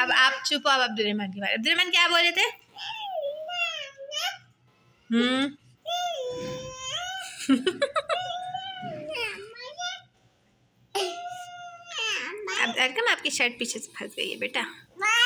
अब आप चुप हो अब अब्दुलरहमान की बात अब्दुलरहमान क्या बोल रहे थे हम्म। अब आपकी शर्ट पीछे से फंस गई है बेटा